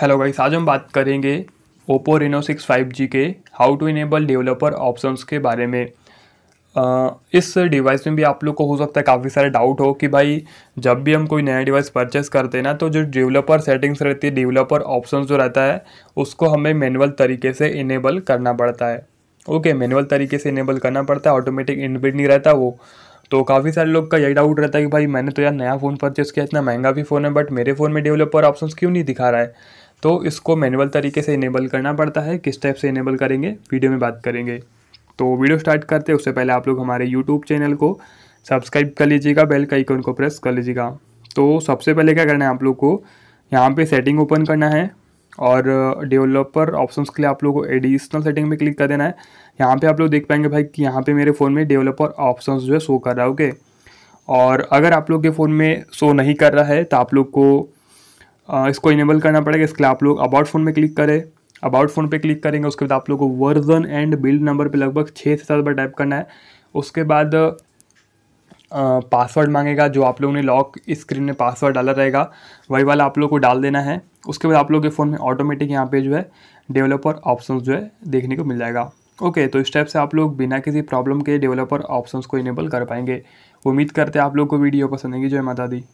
hello guys आज हम बात करेंगे Oppo Reno six five G के how to enable developer options के बारे में आ, इस डिवाइस में भी आप लोग को हो सकता है काफ़ी सारे डाउट हो कि भाई जब भी हम कोई नया डिवाइस परचेस करते हैं ना तो जो डेवलपर सेटिंग्स रहती है डेवलपर ऑप्शन जो रहता है उसको हमें मैनुअल तरीके से इनेबल करना पड़ता है ओके मैनुअल तरीके से इनेबल करना पड़ता है ऑटोमेटिक इनबिल्ट नहीं रहता वो तो काफ़ी सारे लोग का यही डाउट रहता है कि भाई मैंने तो यार नया फ़ोन परचेस किया इतना महंगा भी फ़ोन है बट मेरे फ़ोन में डेवलपर ऑप्शंस क्यों नहीं दिखा रहा है तो इसको मैनुअल तरीके से इनेबल करना पड़ता है किस टाइप से इनेबल करेंगे वीडियो में बात करेंगे तो वीडियो स्टार्ट करते हैं उससे पहले आप लोग हमारे यूट्यूब चैनल को सब्सक्राइब कर लीजिएगा बेल का आइकन को प्रेस कर लीजिएगा तो सबसे पहले क्या करना है आप लोग को यहाँ पे सेटिंग ओपन करना है और डेवलपर uh, ऑप्शंस के लिए आप लोग को एडिशनल सेटिंग में क्लिक कर देना है यहाँ पे आप लोग देख पाएंगे भाई कि यहाँ पे मेरे फ़ोन में डेवलपर ऑप्शंस जो है शो कर रहा है ओके और अगर आप लोग के फ़ोन में शो नहीं कर रहा है तो आप लोग को इसको इनेबल करना पड़ेगा इसके लिए आप लोग अबाउट फ़ोन में क्लिक करें अबाउट फ़ोन पे क्लिक करेंगे उसके बाद आप लोग को वर्जन एंड बिल्ड नंबर पे लगभग छः से सात बार टाइप करना है उसके बाद पासवर्ड मांगेगा जो आप लोगों ने लॉक स्क्रीन में पासवर्ड डाला रहेगा वही वाला आप लोग को डाल देना है उसके बाद आप लोग के फ़ोन में ऑटोमेटिक यहाँ पर जो है डेवलपर ऑप्शन जो है देखने को मिल जाएगा ओके okay, तो इस टाइप से आप लोग बिना किसी प्रॉब्लम के डेवलपर ऑप्शंस को इनेबल कर पाएंगे उम्मीद करते हैं आप लोग को वीडियो पसंद आएगी जय माता दी